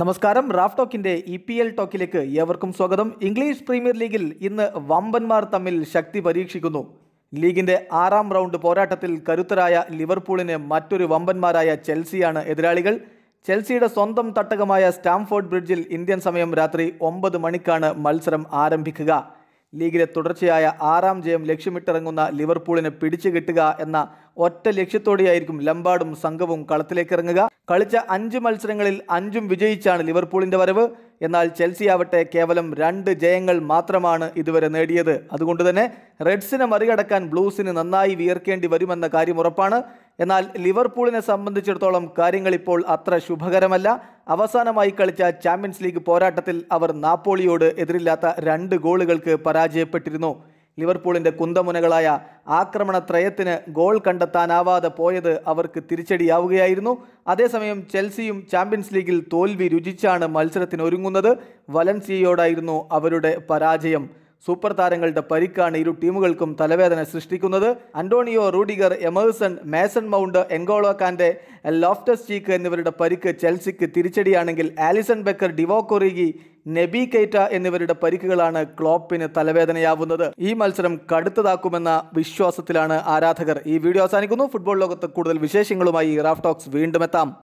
നമസ്കാരം റാഫ് ടോക്കിന്റെ E P L ടോക്കിലേക്ക് ഏവർക്കും സ്വാഗതം ഇംഗ്ലീഷ് പ്രീമിയർ ലീഗിൽ ഇന്ന് വമ്പന്മാർ തമ്മിൽ ശക്തി പരീക്ഷിക്കുന്നു ലീഗിന്റെ ആറാം റൗണ്ട് പോരാട്ടത്തിൽ കരുത്തരായ ലിവർപൂളിന് മറ്റൊരു വമ്പന്മാരായ ചെൽസിയാണ് എതിരാളികൾ ചെൽസിയുടെ സ്വന്തം തട്ടകമായ സ്റ്റാംഫോർഡ് ബ്രിഡ്ജിൽ ഇന്ത്യൻ സമയം രാത്രി ഒമ്പത് മണിക്കാണ് മത്സരം ആരംഭിക്കുക ലീഗിലെ തുടർച്ചയായ ആറാം ജയം ലക്ഷ്യമിട്ടിറങ്ങുന്ന ലിവർപൂളിനെ പിടിച്ചു കിട്ടുക എന്ന ഒറ്റ ലക്ഷ്യത്തോടെയായിരിക്കും ലംബാർഡും സംഘവും കളത്തിലേക്കിറങ്ങുക കളിച്ച അഞ്ച് മത്സരങ്ങളിൽ അഞ്ചും വിജയിച്ചാണ് ലിവർപൂളിന്റെ വരവ് എന്നാൽ ചെൽസി ആവട്ടെ കേവലം രണ്ട് ജയങ്ങൾ മാത്രമാണ് ഇതുവരെ നേടിയത് അതുകൊണ്ട് തന്നെ റെഡ്സിനെ മറികടക്കാൻ ബ്ലൂസിന് നന്നായി വിയർക്കേണ്ടി വരുമെന്ന കാര്യം ഉറപ്പാണ് എന്നാൽ ലിവർപൂളിനെ സംബന്ധിച്ചിടത്തോളം കാര്യങ്ങൾ ഇപ്പോൾ അത്ര ശുഭകരമല്ല അവസാനമായി കളിച്ച ചാമ്പ്യൻസ് ലീഗ് പോരാട്ടത്തിൽ അവർ നാപ്പോളിയോട് എതിരില്ലാത്ത രണ്ട് ഗോളുകൾക്ക് പരാജയപ്പെട്ടിരുന്നു ലിവർപൂളിൻ്റെ കുന്തമുനകളായ ആക്രമണ ത്രയത്തിന് ഗോൾ കണ്ടെത്താനാവാതെ പോയത് അവർക്ക് തിരിച്ചടിയാവുകയായിരുന്നു അതേസമയം ചെൽസിയും ചാമ്പ്യൻസ് ലീഗിൽ തോൽവി രുചിച്ചാണ് മത്സരത്തിനൊരുങ്ങുന്നത് വലൻസിയയോടായിരുന്നു അവരുടെ പരാജയം സൂപ്പർ താരങ്ങളുടെ പരിക്കാണ് ഇരു ടീമുകൾക്കും തലവേദന സൃഷ്ടിക്കുന്നത് Antonio Rudiger Emerson Mason Mount Kante Loftus Cheek എന്നിവരുടെ പരിക്ക് ചെൽസിക്ക് തിരിച്ചടിയാണെങ്കിൽ Alisson Becker Divock Origi Naby Keita എന്നിവരുടെ പരിക്കുകളാണ് ക്ലോപ്പിന് തലവേദനയാവുന്നത് ഈ മത്സരം കടുത്തതാക്കുമെന്ന വിശ്വാസത്തിലാണ് ആരാധകർ ഈ വീഡിയോ അവസാനിക്കുന്നു ഫുട്ബോൾ ലോകത്ത് കൂടുതൽ വിശേഷങ്ങളുമായി റാഫ്റ്റോക്സ് ടോക്സ് വീണ്ടും എത്താം